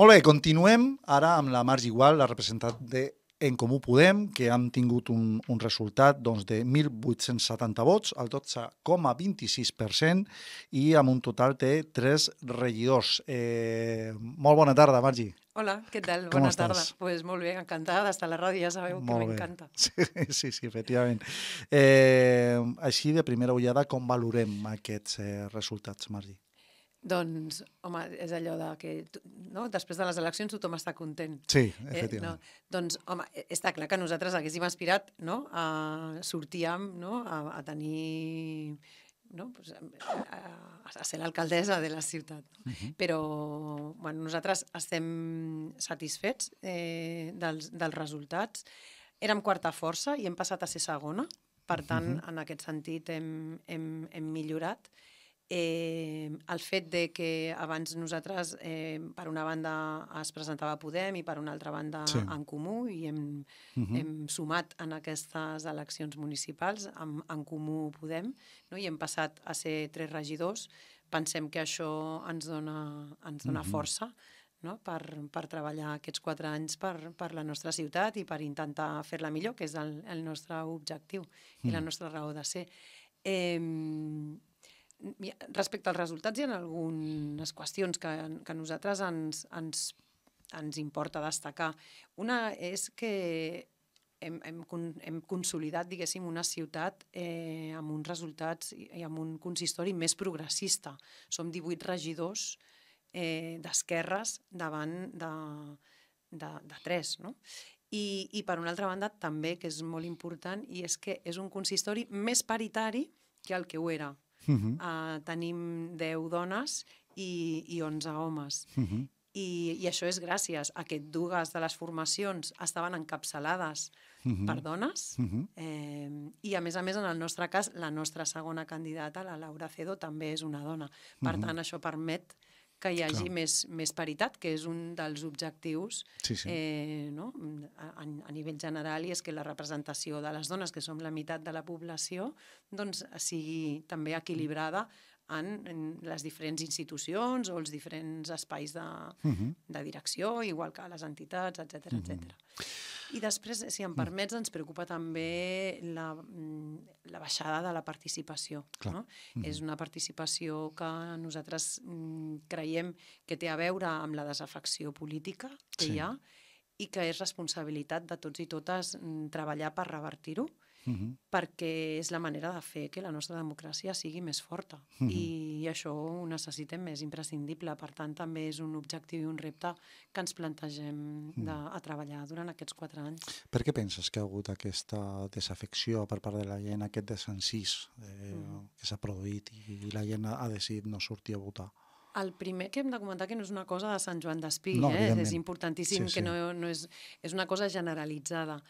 Molt bé, continuem ara amb la Marge Igual, la representant de en Comú Podem, que han tingut un, un resultat doncs, de 1.870 vots, al 12,26%, i amb un total de 3 regidors. Eh, molt bona tarda, Margi. Hola, què tal? Com bona estàs? tarda. Pues molt bé, encantada d'estar a la ràdio, ja sabeu molt que m'encanta. Sí, sí, sí, efectivament. Eh, així, de primera ullada, com valorem aquests eh, resultats, Margi? Doncs, home, és allò de que no? després de les eleccions tothom està content. Sí, efectivament. Eh, no? Doncs, home, e, està clar que nosaltres haguéssim aspirat no? a sortir amb, no? a, a tenir... No? Pues, a, a ser l'alcaldessa de la ciutat. No? Uh mhm. -huh. Però bueno, nosaltres estem satisfets eh, dels, dels resultats. Érem quarta força i hem passat a ser segona. Per tant, uh mhm. -huh. en aquest sentit hem, hem, hem millorat. Eh, el fet de que abans nosaltres, eh, per una banda, es presentava Podem i per una altra banda sí. en Comú, i hem, uh -huh. hem sumat en aquestes eleccions municipals amb en Comú Podem, no? i hem passat a ser tres regidors. Pensem que això ens dona, ens dona uh -huh. força no? per, per treballar aquests quatre anys per, per la nostra ciutat i per intentar fer-la millor, que és el, el nostre objectiu -huh. i la nostra raó de ser. Eh, respecte als resultats hi ha algunes qüestions que, que nosaltres ens, ens, ens importa destacar. Una és que hem, hem, hem consolidat, diguéssim, una ciutat eh, amb uns resultats i amb un consistori més progressista. Som 18 regidors eh, d'esquerres davant de, de, de 3, no? I, I per una altra banda, també, que és molt important, i és que és un consistori més paritari que el que ho era Uh eh, -huh. uh, tenim 10 dones i, i 11 homes. Uh -huh. I, I això és gràcies a que dues de les formacions estaven encapçalades uh -huh. per dones uh -huh. eh, i, a més a més, en el nostre cas, la nostra segona candidata, la Laura Cedo, també és una dona. Per uh -huh. tant, això permet que hi hagi Clar. més, més paritat, que és un dels objectius sí, sí. Eh, no? a, a nivell general, i és que la representació de les dones, que som la meitat de la població, doncs sigui també equilibrada mm en, en les diferents institucions o els diferents espais de, uh mhm. -huh. de direcció, igual que a les entitats, etc etc. Uh -huh. I després, si em mm. permets, ens preocupa també la, la baixada de la participació. Clar. No? Uh mhm. -huh. És una participació que nosaltres mm, creiem que té a veure amb la desafecció política que sí. hi ha i que és responsabilitat de tots i totes mm, treballar per revertir-ho uh -huh. perquè és la manera de fer que la nostra democràcia sigui més forta uh -huh. I, i això ho necessitem més imprescindible. Per tant, també és un objectiu i un repte que ens plantegem de, a treballar durant aquests quatre anys. Per què penses que ha hagut aquesta desafecció per part de la gent, aquest desencís eh, uh mm. -huh. que s'ha produït i, i la gent ha decidit no sortir a votar? El primer que hem de comentar que no és una cosa de Sant Joan d'Espí, no, eh? és importantíssim sí, sí. que no, no és, és una cosa generalitzada.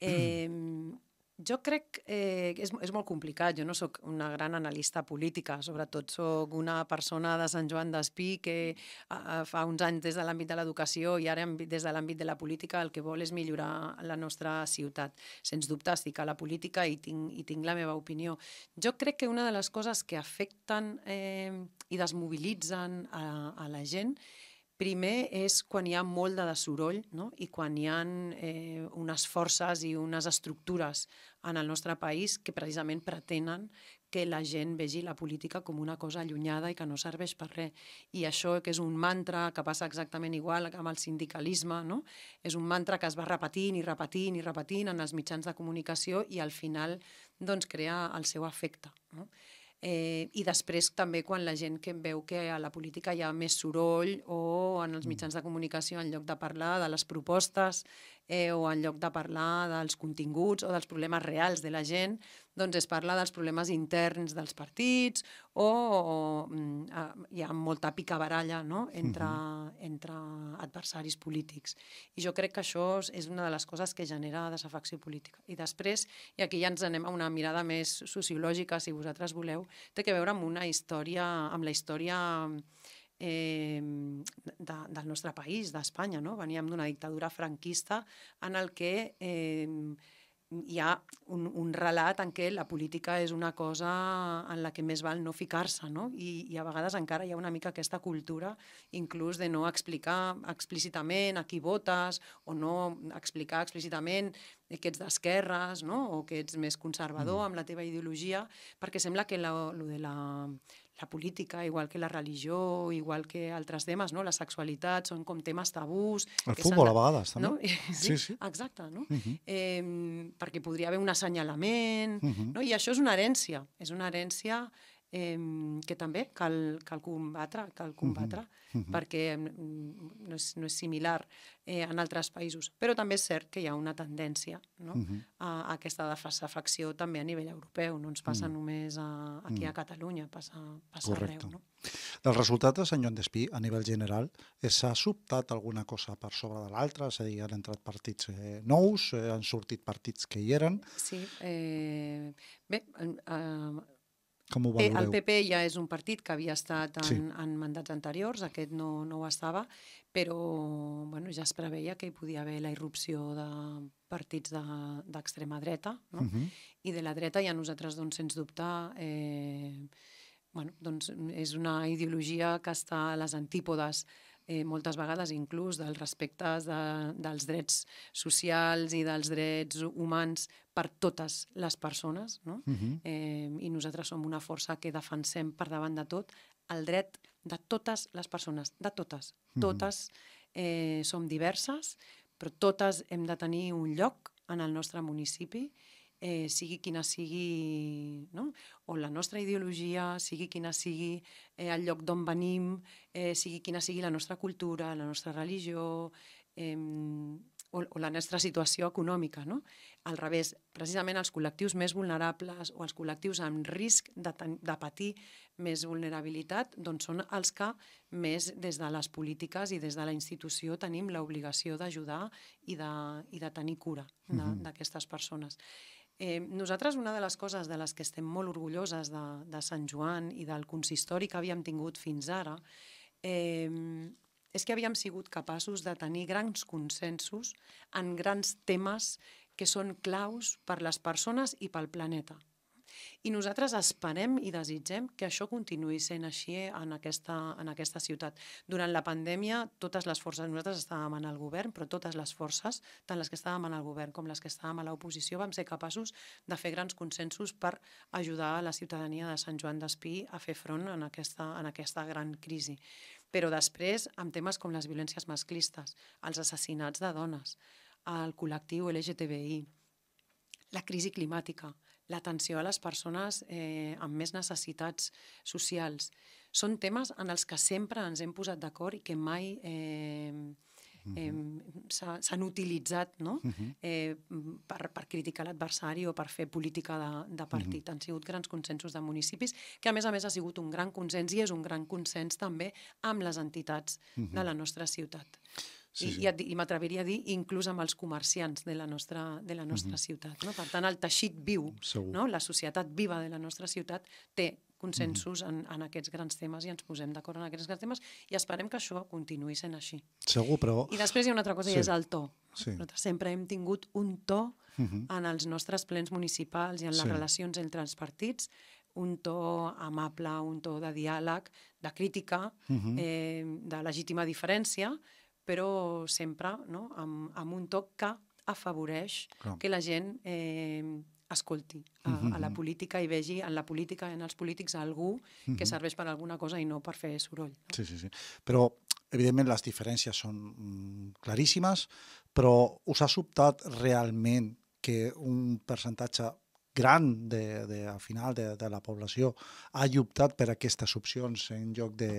Eh, mm. Jo crec eh, que eh, és, és molt complicat. Jo no sóc una gran analista política, sobretot sóc una persona de Sant Joan d'Espí que mm. a, a, fa uns anys des de l'àmbit de l'educació i ara des de l'àmbit de la política el que vol és millorar la nostra ciutat. Sens dubte estic a la política i tinc, i tinc la meva opinió. Jo crec que una de les coses que afecten eh, i desmobilitzen a, a la gent és Primer és quan hi ha molt de, soroll no? i quan hi ha eh, unes forces i unes estructures en el nostre país que precisament pretenen que la gent vegi la política com una cosa allunyada i que no serveix per res. I això que és un mantra que passa exactament igual amb el sindicalisme, no? és un mantra que es va repetint i repetint i repetint en els mitjans de comunicació i al final doncs, crea el seu efecte. No? eh, i després també quan la gent que veu que a la política hi ha més soroll o en els mm. mitjans de comunicació en lloc de parlar de les propostes eh, o en lloc de parlar dels continguts o dels problemes reals de la gent, doncs es parla dels problemes interns dels partits o, o mm, eh, hi ha molta picabaralla no? entre, uh mhm. -huh. entre adversaris polítics. I jo crec que això és una de les coses que genera desafecció política. I després, i aquí ja ens anem a una mirada més sociològica, si vosaltres voleu, té que veure amb una història, amb la història eh, de, del nostre país, d'Espanya. No? Veníem d'una dictadura franquista en el que eh, hi ha un, un relat en què la política és una cosa en la que més val no ficar-se, no? I, I a vegades encara hi ha una mica aquesta cultura, inclús de no explicar explícitament a qui votes o no explicar explícitament Eh, que ets d'esquerres no? o que ets més conservador mm. amb la teva ideologia, perquè sembla que la, lo de la, la política, igual que la religió, igual que altres temes, no? la sexualitat, són com temes tabús... El que futbol, de... a vegades, també. No? Sí, sí, sí. Exacte, no? Uh mhm. -huh. eh, perquè podria haver un assenyalament, uh mhm. -huh. no? i això és una herència, és una herència eh, que també cal, cal combatre, cal combatre mm -hmm. perquè no és, no és similar eh, en altres països. Però també és cert que hi ha una tendència no? mm -hmm. a, a aquesta desafecció també a nivell europeu, no ens passa mm -hmm. només a, aquí mm. a Catalunya, passa, passa arreu. No? El resultat de Sant Joan d'Espí, a nivell general, eh, s'ha sobtat alguna cosa per sobre de l'altra? És a dir, han entrat partits eh, nous, eh, han sortit partits que hi eren... Sí, eh, bé... eh com ho eh, valoreu? El PP ja és un partit que havia estat en, sí. en mandats anteriors, aquest no, no ho estava, però bueno, ja es preveia que hi podia haver la irrupció de partits d'extrema de, dreta, no? uh mhm. -huh. i de la dreta ja nosaltres, doncs, sens dubte, eh, bueno, doncs és una ideologia que està a les antípodes eh, moltes vegades inclús dels respectes de, dels drets socials i dels drets humans per totes les persones, no? Uh mhm. -huh. eh, I nosaltres som una força que defensem per davant de tot el dret de totes les persones, de totes. Uh mhm. -huh. Totes eh, som diverses, però totes hem de tenir un lloc en el nostre municipi eh, sigui quina sigui, no? o la nostra ideologia, sigui quina sigui eh, el lloc d'on venim, eh, sigui quina sigui la nostra cultura, la nostra religió, eh, o, o la nostra situació econòmica. No? Al revés, precisament els col·lectius més vulnerables o els col·lectius amb risc de, de patir més vulnerabilitat doncs són els que més des de les polítiques i des de la institució tenim l'obligació d'ajudar i, de, i de tenir cura d'aquestes mm -hmm. persones. Eh, nosaltres, una de les coses de les que estem molt orgulloses de, de Sant Joan i del consistori que havíem tingut fins ara, eh, és que havíem sigut capaços de tenir grans consensos en grans temes que són claus per les persones i pel planeta. I nosaltres esperem i desitgem que això continuï sent així en aquesta, en aquesta ciutat. Durant la pandèmia, totes les forces, nosaltres estàvem en el govern, però totes les forces, tant les que estàvem en el govern com les que estàvem a l'oposició, vam ser capaços de fer grans consensos per ajudar la ciutadania de Sant Joan d'Espí a fer front en aquesta, en aquesta gran crisi. Però després, amb temes com les violències masclistes, els assassinats de dones, el col·lectiu LGTBI, la crisi climàtica, l'atenció a les persones eh, amb més necessitats socials. Són temes en els que sempre ens hem posat d'acord i que mai eh, eh, s'han utilitzat no? eh, per, per criticar l'adversari o per fer política de, de partit. Uh -huh. Han sigut grans consensos de municipis, que a més a més ha sigut un gran consens i és un gran consens també amb les entitats uh -huh. de la nostra ciutat. Sí, sí. I, i, m'atreviria a dir inclús amb els comerciants de la nostra, de la nostra mm -hmm. ciutat. No? Per tant, el teixit viu, Segur. no? la societat viva de la nostra ciutat té consensos mm -hmm. en, en aquests grans temes i ens posem d'acord en aquests grans temes i esperem que això continuï sent així. Segur, però... I després hi ha una altra cosa sí. i és el to. Sí. Nosaltres sempre hem tingut un to mm -hmm. en els nostres plens municipals i en les sí. relacions entre els partits un to amable, un to de diàleg, de crítica, uh mm-hmm. -huh. eh, de legítima diferència, però sempre no? amb, amb un toc que afavoreix Clar. que la gent eh, escolti a, mhm, a la mhm. política i vegi en la política, en els polítics, algú que mhm. serveix per alguna cosa i no per fer soroll. No? Sí, sí, sí. Però, evidentment, les diferències són mm, claríssimes, però us ha sobtat realment que un percentatge gran de, de, al final de, de la població ha optat per aquestes opcions en lloc de,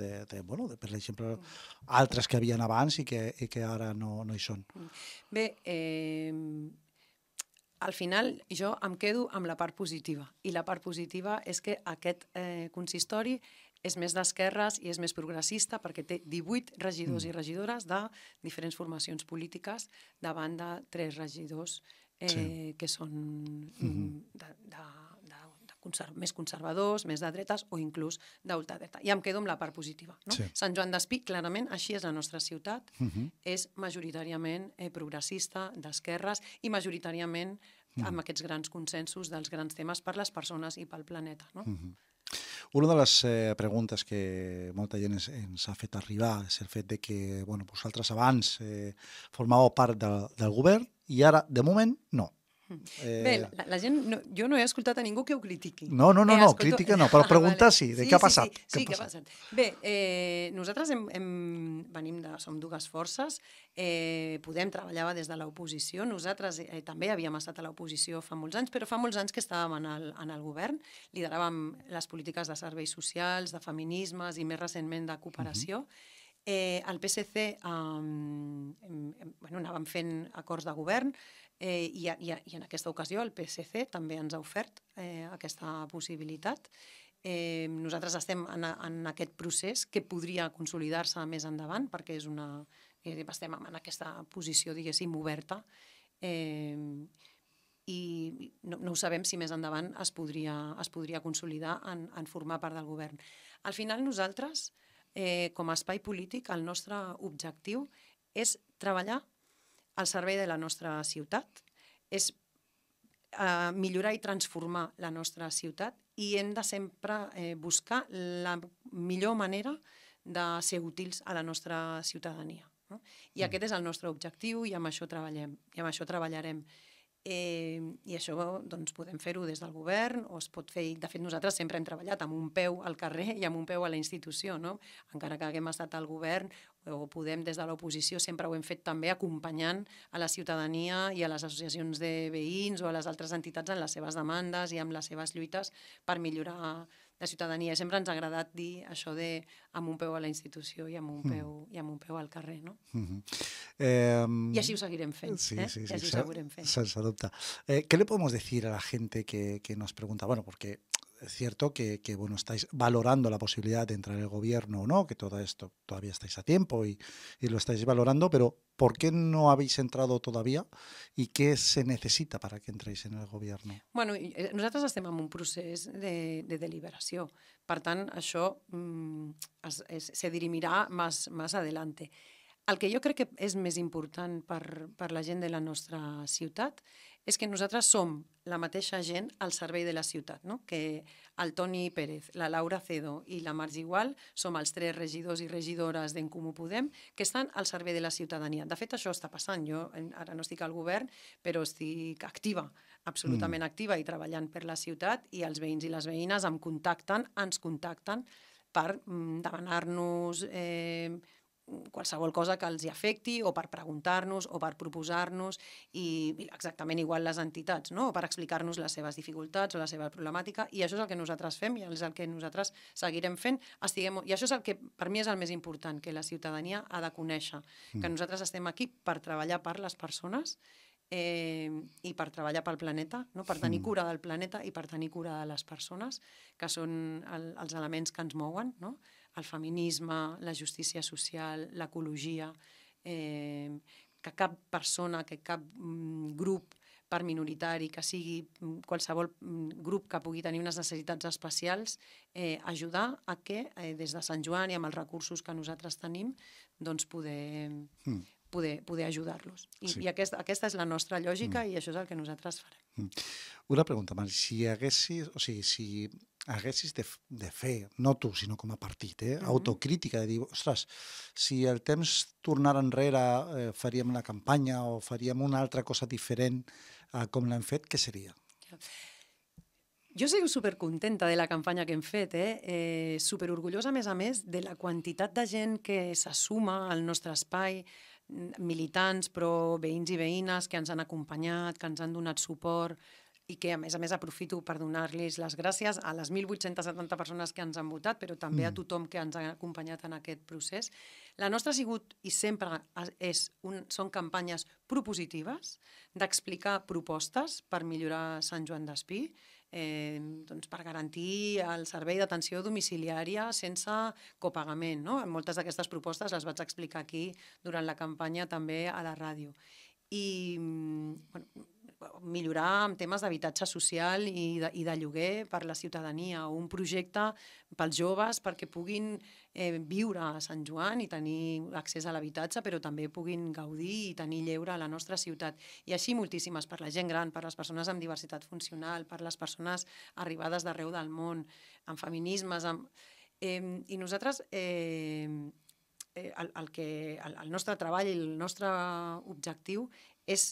de, de, bueno, de per exemple, mm. altres que havien abans i que, i que ara no, no hi són. Mm. Bé, eh, al final jo em quedo amb la part positiva i la part positiva és que aquest eh, consistori és més d'esquerres i és més progressista perquè té 18 regidors mm. i regidores de diferents formacions polítiques davant de tres regidors eh, sí. que són mm -hmm. de, de, de, de conserv més conservadors, més de dretes o inclús d'ultradreta. I em quedo amb la part positiva. No? Sí. Sant Joan d'Espí, clarament, així és la nostra ciutat, mm -hmm. és majoritàriament eh, progressista, d'esquerres i majoritàriament mm -hmm. amb aquests grans consensos dels grans temes per les persones i pel planeta. No? Mm -hmm. Una de les eh, preguntes que molta gent ens, ens ha fet arribar és el fet de que bueno, vosaltres abans eh, formàveu part del, del govern i ara, de moment, no. Eh... Bé, la, la gent, no, jo no he escoltat a ningú que ho critiqui. No, no, no, eh, no escolto... crítica no, ah, però ah, preguntar vale. sí, de sí, què ha passat. Sí, sí, què sí, ha passat? passat. Bé, eh, nosaltres hem, hem, venim de, som dues forces, eh, Podem treballava des de l'oposició, nosaltres eh, també havíem estat a l'oposició fa molts anys, però fa molts anys que estàvem en el, en el govern, lideràvem les polítiques de serveis socials, de feminismes i més recentment de cooperació. Uh -huh. eh, el PSC... Eh, bueno, anàvem fent acords de govern eh, i, i, i en aquesta ocasió el PSC també ens ha ofert eh, aquesta possibilitat. Eh, nosaltres estem en, en aquest procés que podria consolidar-se més endavant perquè és una, eh, estem en aquesta posició, diguéssim, oberta eh, i no, no ho sabem si més endavant es podria, es podria consolidar en, en formar part del govern. Al final nosaltres, eh, com a espai polític, el nostre objectiu és treballar al servei de la nostra ciutat, és eh, millorar i transformar la nostra ciutat i hem de sempre eh, buscar la millor manera de ser útils a la nostra ciutadania. No? I mm. aquest és el nostre objectiu i amb això treballem, i amb això treballarem. Eh, I això doncs, podem fer-ho des del govern o es pot fer, de fet nosaltres sempre hem treballat amb un peu al carrer i amb un peu a la institució, no? encara que haguem estat al govern o Podem des de l'oposició sempre ho hem fet també acompanyant a la ciutadania i a les associacions de veïns o a les altres entitats en les seves demandes i amb les seves lluites per millorar de ciutadania. Sempre ens ha agradat dir això de amb un peu a la institució i amb un hmm. peu, mm. i amb un peu al carrer, no? Mm -hmm. eh, I així eh, ho seguirem fent. Sí, eh? sí, sí. Y así lo seguirem fent. Se, se Eh, ¿Qué le podemos decir a la gente que, que nos pregunta? Bueno, porque es cierto que, bueno, estáis valorando la posibilidad de entrar en el gobierno o no, que todo esto todavía estáis a tiempo y, lo estáis valorando, pero ¿por qué no habéis entrado todavía y qué se necesita para que entréis en el gobierno? Bueno, eh, nosotros hacemos en un proceso de, deliberación. partan Per mm, se dirimirá más más adelante. al que yo creo que es más importante para la gente de la nuestra ciudad. és que nosaltres som la mateixa gent al servei de la ciutat, no? que el Toni Pérez, la Laura Cedo i la Marge Igual som els tres regidors i regidores d'en Comú Podem que estan al servei de la ciutadania. De fet, això està passant. Jo ara no estic al govern, però estic activa, absolutament mm. activa i treballant per la ciutat i els veïns i les veïnes em contacten, ens contacten per mm, demanar-nos... Eh, qualsevol cosa que els hi afecti o per preguntar-nos o per proposar-nos i, exactament igual les entitats, no? o per explicar-nos les seves dificultats o la seva problemàtica i això és el que nosaltres fem i és el que nosaltres seguirem fent. Estiguem, I això és el que per mi és el més important, que la ciutadania ha de conèixer, mm. que nosaltres estem aquí per treballar per les persones eh, i per treballar pel planeta, no? per tenir mm. cura del planeta i per tenir cura de les persones, que són el, els elements que ens mouen, no? el feminisme, la justícia social, l'ecologia, eh, que cap persona, que cap mm, grup per minoritari, que sigui mm, qualsevol mm, grup que pugui tenir unes necessitats especials, eh, ajudar a que eh, des de Sant Joan i amb els recursos que nosaltres tenim, doncs poder, mm. poder, poder ajudar-los. I, sí. i aquesta, aquesta és la nostra lògica mm. i això és el que nosaltres farem. Hmm. Una pregunta, Mar, si haguessis, o sigui, si haguessis de, de fer, no tu, sinó com a partit, eh? Uh -huh. autocrítica, de dir, ostres, si el temps tornara enrere eh, faríem la campanya o faríem una altra cosa diferent a eh, com l'hem fet, què seria? Jo sóc supercontenta de la campanya que hem fet, eh? eh superorgullosa, a més a més, de la quantitat de gent que s'assuma al nostre espai, militants, però veïns i veïnes que ens han acompanyat, que ens han donat suport, i que, a més a més, aprofito per donar-los les gràcies a les 1.870 persones que ens han votat, però també mm. a tothom que ens ha acompanyat en aquest procés. La nostra ha sigut i sempre és un, són campanyes propositives, d'explicar propostes per millorar Sant Joan d'Espí, eh, doncs per garantir el servei d'atenció domiciliària sense copagament. No? Moltes d'aquestes propostes les vaig explicar aquí durant la campanya també a la ràdio. I mm, bueno, millorar en temes d'habitatge social i de, i de lloguer per la ciutadania, o un projecte pels joves perquè puguin eh, viure a Sant Joan i tenir accés a l'habitatge, però també puguin gaudir i tenir lleure a la nostra ciutat. I així moltíssimes, per la gent gran, per les persones amb diversitat funcional, per les persones arribades d'arreu del món, amb feminismes... Amb... Eh, I nosaltres... Eh, el, el, que, el, el nostre treball i el nostre objectiu és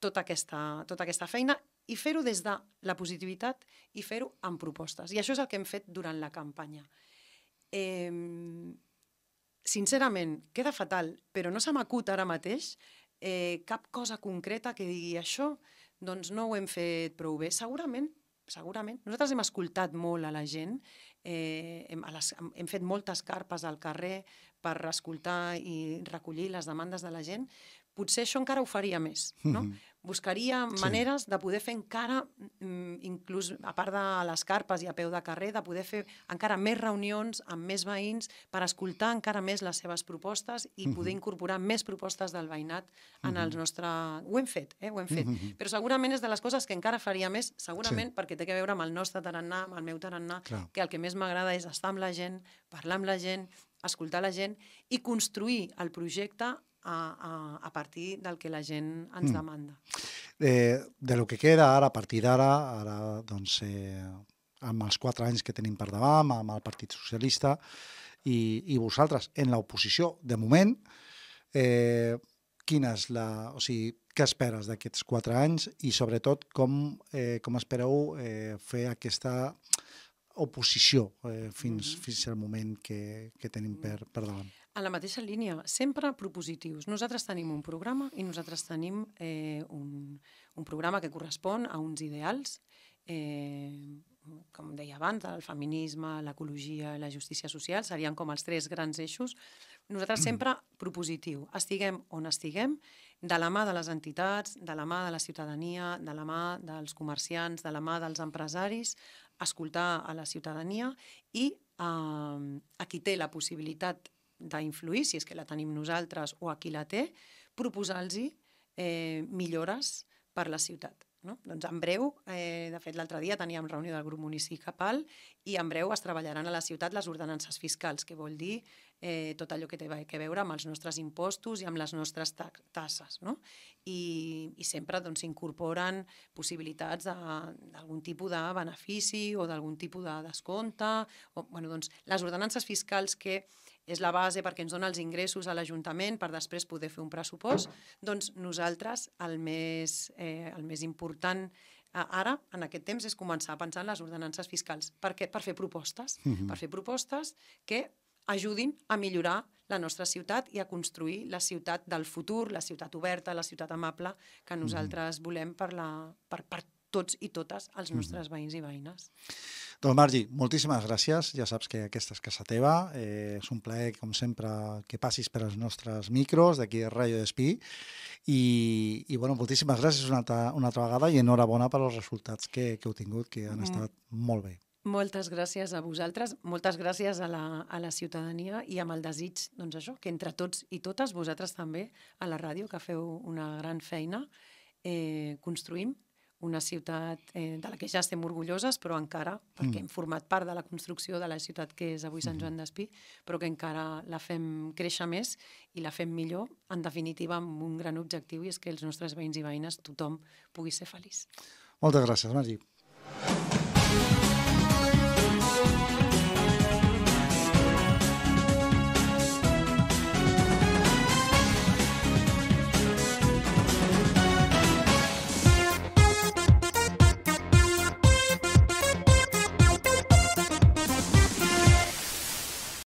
tota aquesta, tota aquesta feina i fer-ho des de la positivitat i fer-ho amb propostes. I això és el que hem fet durant la campanya. Eh, sincerament, queda fatal, però no se m'acut ara mateix eh, cap cosa concreta que digui això, doncs no ho hem fet prou bé. Segurament, segurament. Nosaltres hem escoltat molt a la gent, eh, hem, a les, hem fet moltes carpes al carrer per escoltar i recollir les demandes de la gent, potser això encara ho faria més, no? Mm -hmm. Buscaria sí. maneres de poder fer encara, mm, inclús a part de les carpes i a peu de carrer, de poder fer encara més reunions amb més veïns per escoltar encara més les seves propostes i mm -hmm. poder incorporar més propostes del veïnat en mm -hmm. el nostre... Ho hem fet, eh? Ho hem fet. Mm -hmm. Però segurament és de les coses que encara faria més, segurament sí. perquè té que veure amb el nostre tarannà, amb el meu tarannà, Clar. que el que més m'agrada és estar amb la gent, parlar amb la gent, escoltar la gent i construir el projecte a, a, a partir del que la gent ens mm. demanda. De, eh, de lo que queda ara, a partir d'ara, ara doncs, eh, amb els quatre anys que tenim per davant, amb el Partit Socialista i, i vosaltres en l'oposició, de moment, eh, quina és la... O sigui, què esperes d'aquests quatre anys i, sobretot, com, eh, com espereu eh, fer aquesta oposició eh, fins, mm -hmm. fins al moment que, que tenim per, per davant? En la mateixa línia, sempre propositius. Nosaltres tenim un programa i nosaltres tenim eh, un, un programa que correspon a uns ideals, eh, com deia abans, el feminisme, l'ecologia, la justícia social, serien com els tres grans eixos. Nosaltres sempre propositiu, estiguem on estiguem, de la mà de les entitats, de la mà de la ciutadania, de la mà dels comerciants, de la mà dels empresaris, escoltar a la ciutadania i eh, a qui té la possibilitat d'influir, si és que la tenim nosaltres o a qui la té, proposar-los eh, millores per la ciutat. No? Doncs en breu, eh, de fet l'altre dia teníem reunió del grup municipal i en breu es treballaran a la ciutat les ordenances fiscals, que vol dir eh, tot allò que té que veure amb els nostres impostos i amb les nostres ta tasses. No? I, I sempre doncs, s'incorporen doncs, possibilitats d'algun tipus de benefici o d'algun tipus de descompte. O, bueno, doncs, les ordenances fiscals que és la base perquè ens dona els ingressos a l'Ajuntament per després poder fer un pressupost, doncs nosaltres el més, eh, el més important eh, ara, en aquest temps, és començar a pensar en les ordenances fiscals. Per, què? per fer propostes, mm -hmm. per fer propostes que ajudin a millorar la nostra ciutat i a construir la ciutat del futur, la ciutat oberta, la ciutat amable que mhm. nosaltres mm -hmm. volem per, la, per, per tots i totes els mhm. nostres mm -hmm. veïns i veïnes. Doncs Margi, moltíssimes gràcies. Ja saps que aquesta és casa teva. Eh, és un plaer, com sempre, que passis per als nostres micros d'aquí a Radio Despí. I, i bueno, moltíssimes gràcies una altra, una altra vegada i enhorabona per als resultats que, que heu tingut, que han mm-hmm. estat molt bé. Moltes gràcies a vosaltres, moltes gràcies a la, a la ciutadania i amb el desig, doncs això, que entre tots i totes, vosaltres també, a la ràdio, que feu una gran feina, eh, construïm una ciutat eh, de la que ja estem orgulloses, però encara, perquè mm. hem format part de la construcció de la ciutat que és avui Sant mm-hmm. Joan d'Espí, però que encara la fem créixer més i la fem millor, en definitiva, amb un gran objectiu, i és que els nostres veïns i veïnes, tothom, pugui ser feliç. Moltes gràcies, Magí.